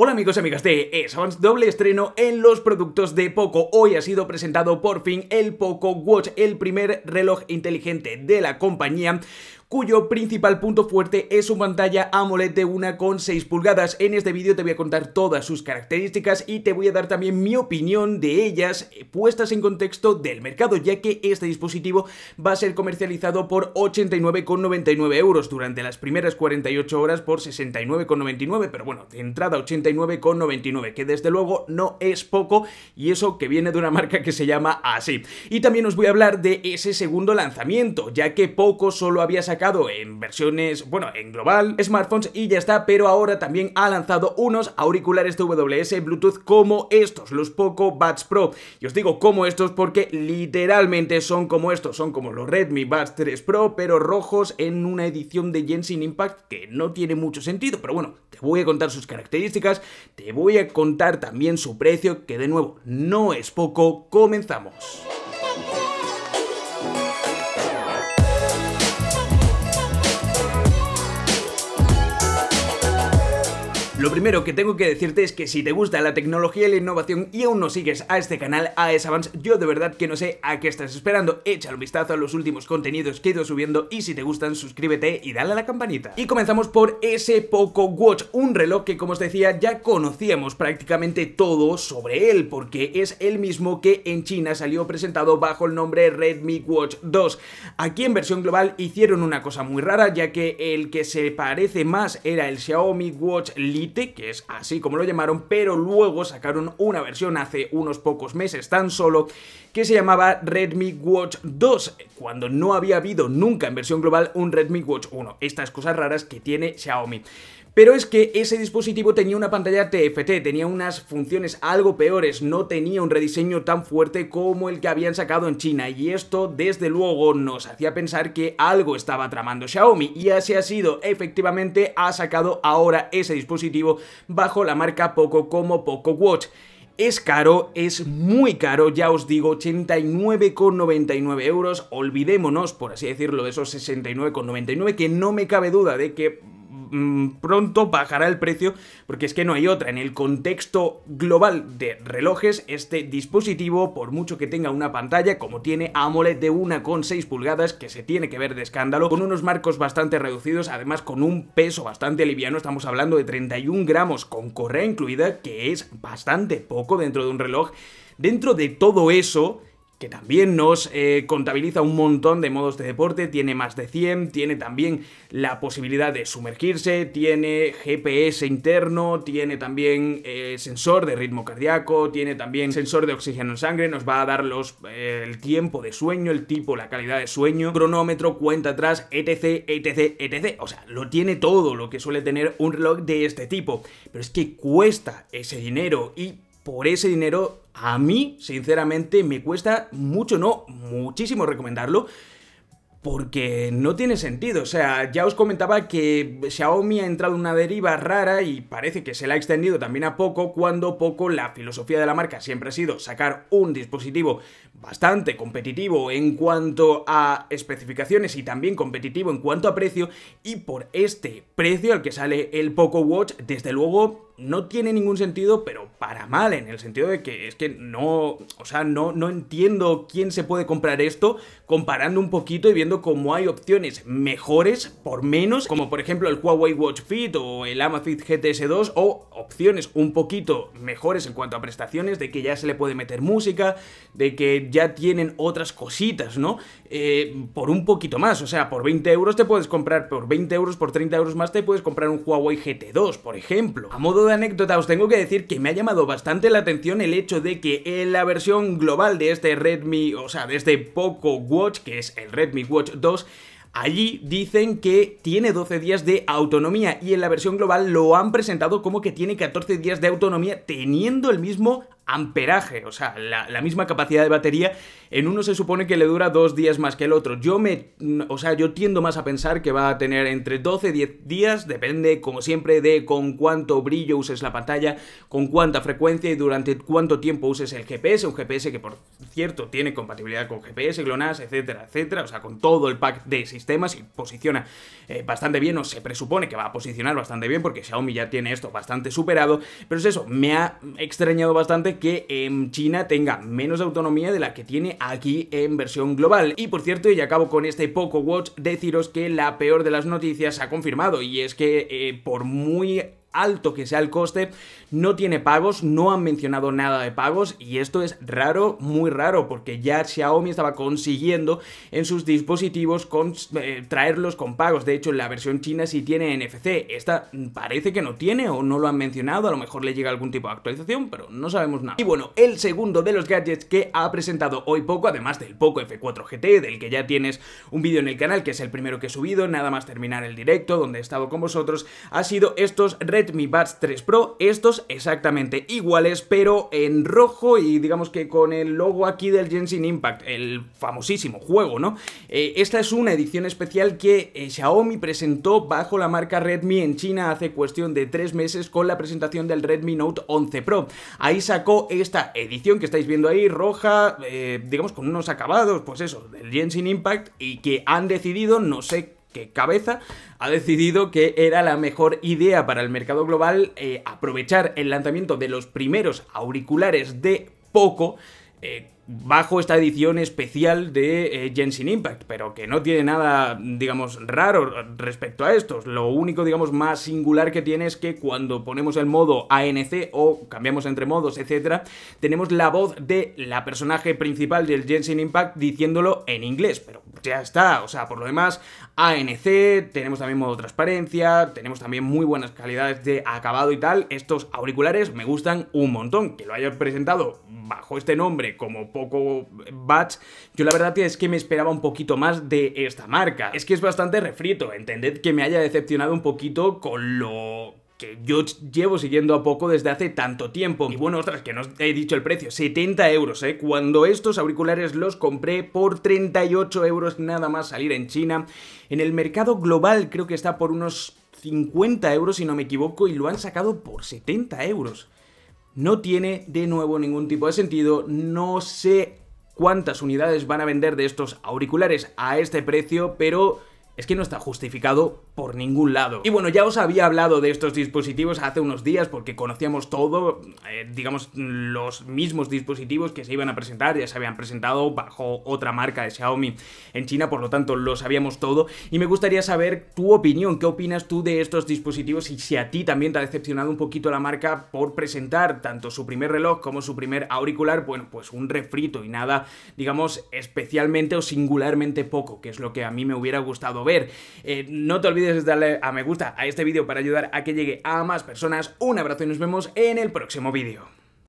Hola amigos y amigas de Samsung. doble estreno en los productos de Poco. Hoy ha sido presentado por fin el Poco Watch, el primer reloj inteligente de la compañía cuyo principal punto fuerte es su pantalla AMOLED de 1,6 pulgadas. En este vídeo te voy a contar todas sus características y te voy a dar también mi opinión de ellas eh, puestas en contexto del mercado, ya que este dispositivo va a ser comercializado por 89,99 euros durante las primeras 48 horas por 69,99, pero bueno, de entrada 89,99, que desde luego no es poco y eso que viene de una marca que se llama así. Y también os voy a hablar de ese segundo lanzamiento, ya que poco solo había sacado en versiones, bueno, en global, smartphones y ya está, pero ahora también ha lanzado unos auriculares WS Bluetooth como estos, los Poco bats Pro. Y os digo como estos porque literalmente son como estos, son como los Redmi Buds 3 Pro, pero rojos en una edición de Jensen Impact que no tiene mucho sentido, pero bueno, te voy a contar sus características, te voy a contar también su precio, que de nuevo no es poco, comenzamos. Lo primero que tengo que decirte es que si te gusta la tecnología y la innovación y aún no sigues a este canal, a Avance, yo de verdad que no sé a qué estás esperando. Échale un vistazo a los últimos contenidos que he ido subiendo y si te gustan, suscríbete y dale a la campanita. Y comenzamos por ese Poco Watch, un reloj que como os decía ya conocíamos prácticamente todo sobre él porque es el mismo que en China salió presentado bajo el nombre Redmi Watch 2. Aquí en versión global hicieron una cosa muy rara ya que el que se parece más era el Xiaomi Watch Lite que es así como lo llamaron, pero luego sacaron una versión hace unos pocos meses tan solo, que se llamaba Redmi Watch 2, cuando no había habido nunca en versión global un Redmi Watch 1, estas cosas raras que tiene Xiaomi pero es que ese dispositivo tenía una pantalla TFT, tenía unas funciones algo peores, no tenía un rediseño tan fuerte como el que habían sacado en China y esto desde luego nos hacía pensar que algo estaba tramando Xiaomi y así ha sido, efectivamente ha sacado ahora ese dispositivo bajo la marca Poco como Poco Watch. Es caro, es muy caro, ya os digo, 89,99 euros, olvidémonos, por así decirlo, de esos 69,99 que no me cabe duda de que Mm, pronto bajará el precio porque es que no hay otra. En el contexto global de relojes, este dispositivo, por mucho que tenga una pantalla como tiene AMOLED de con 1,6 pulgadas, que se tiene que ver de escándalo, con unos marcos bastante reducidos, además con un peso bastante liviano, estamos hablando de 31 gramos con correa incluida, que es bastante poco dentro de un reloj. Dentro de todo eso, que también nos eh, contabiliza un montón de modos de deporte, tiene más de 100, tiene también la posibilidad de sumergirse, tiene GPS interno, tiene también eh, sensor de ritmo cardíaco, tiene también sensor de oxígeno en sangre, nos va a dar los, eh, el tiempo de sueño, el tipo, la calidad de sueño, cronómetro, cuenta atrás, etc, etc, etc. O sea, lo tiene todo lo que suele tener un reloj de este tipo, pero es que cuesta ese dinero y por ese dinero a mí, sinceramente, me cuesta mucho, no, muchísimo recomendarlo. Porque no tiene sentido, o sea, ya os comentaba que Xiaomi ha entrado en una deriva rara y parece que se la ha extendido también a poco, cuando poco la filosofía de la marca siempre ha sido sacar un dispositivo bastante competitivo en cuanto a especificaciones y también competitivo en cuanto a precio y por este precio al que sale el Poco Watch, desde luego no tiene ningún sentido, pero para mal, en el sentido de que es que no, o sea, no, no entiendo quién se puede comprar esto comparando un poquito y viendo cómo hay opciones mejores por menos, como por ejemplo el Huawei Watch Fit o el Amazfit GTS 2 o opciones un poquito mejores en cuanto a prestaciones, de que ya se le puede meter música, de que ya tienen otras cositas, ¿no? Eh, por un poquito más, o sea, por 20 euros te puedes comprar, por 20 euros, por 30 euros más te puedes comprar un Huawei GT2, por ejemplo. A modo de anécdota, os tengo que decir que me ha llamado bastante la atención el hecho de que en la versión global de este Redmi, o sea, de este Poco Watch, que es el Redmi Watch 2, Allí dicen que tiene 12 días de autonomía y en la versión global lo han presentado como que tiene 14 días de autonomía teniendo el mismo amperaje, o sea, la, misma capacidad de batería, en uno se supone que le dura dos días más que el otro. Yo me, o sea, yo tiendo más a pensar que va a tener entre 12 y 10 días, depende como siempre de con cuánto brillo uses la pantalla, con cuánta frecuencia y durante cuánto tiempo uses el GPS, un GPS que por cierto tiene compatibilidad con GPS, GLONASS, etcétera, etcétera, o sea, con todo el pack de sistemas y posiciona eh, bastante bien o se presupone que va a posicionar bastante bien porque Xiaomi ya tiene esto bastante superado, pero es eso, me ha extrañado bastante que en em, China tenga menos autonomía de la que tiene aquí en versión global. Y por cierto, y acabo con este Poco Watch, deciros que la peor de las noticias ha confirmado y es que eh, por muy alto que sea el coste, no tiene pagos, no han mencionado nada de pagos y esto es raro, muy raro, porque ya Xiaomi estaba consiguiendo en sus dispositivos eh, traerlos con pagos. De hecho, la versión china sí tiene NFC, esta parece que no tiene o no lo han mencionado, a lo mejor le llega algún tipo de actualización, pero no sabemos nada. Y bueno, el segundo de los gadgets que ha presentado hoy poco, además del poco F4 GT, del que ya tienes un vídeo en el canal, que es el primero que he subido, nada más terminar el directo, donde he estado con vosotros, ha sido estos Redmi Buds 3 Pro, estos exactamente iguales, pero en rojo y digamos que con el logo aquí del Genshin Impact, el famosísimo juego, ¿no? Eh, esta es una edición especial que eh, Xiaomi presentó bajo la marca Redmi en China hace cuestión de tres meses con la presentación del Redmi Note 11 Pro. Ahí sacó esta edición que estáis viendo ahí, roja, eh, digamos con unos acabados, pues eso, del Genshin Impact y que han decidido, no sé que cabeza ha decidido que era la mejor idea para el mercado global eh, aprovechar el lanzamiento de los primeros auriculares de Poco eh, bajo esta edición especial de Jensen eh, Impact, pero que no tiene nada, digamos, raro respecto a estos. Lo único, digamos, más singular que tiene es que cuando ponemos el modo ANC o cambiamos entre modos, etcétera, tenemos la voz de la personaje principal del Genshin Impact diciéndolo en inglés, pero ya está, o sea, por lo demás, ANC, tenemos también modo transparencia, tenemos también muy buenas calidades de acabado y tal. Estos auriculares me gustan un montón, que lo hayan presentado bajo este nombre como poco batch. Yo la verdad es que me esperaba un poquito más de esta marca. Es que es bastante refrito, entended que me haya decepcionado un poquito con lo que yo llevo siguiendo a poco desde hace tanto tiempo. Y bueno, ostras, que no os he dicho el precio, 70 euros, ¿eh? Cuando estos auriculares los compré por 38 euros nada más salir en China. En el mercado global creo que está por unos 50 euros si no me equivoco y lo han sacado por 70 euros no tiene de nuevo ningún tipo de sentido, no sé cuántas unidades van a vender de estos auriculares a este precio, pero es que no está justificado por ningún lado. Y bueno, ya os había hablado de estos dispositivos hace unos días porque conocíamos todo, eh, digamos, los mismos dispositivos que se iban a presentar, ya se habían presentado bajo otra marca de Xiaomi en China, por lo tanto lo sabíamos todo. Y me gustaría saber tu opinión, qué opinas tú de estos dispositivos y si a ti también te ha decepcionado un poquito la marca por presentar tanto su primer reloj como su primer auricular, bueno, pues un refrito y nada, digamos, especialmente o singularmente poco, que es lo que a mí me hubiera gustado ver. Eh, no te olvides es darle a me gusta a este vídeo para ayudar a que llegue a más personas. Un abrazo y nos vemos en el próximo vídeo.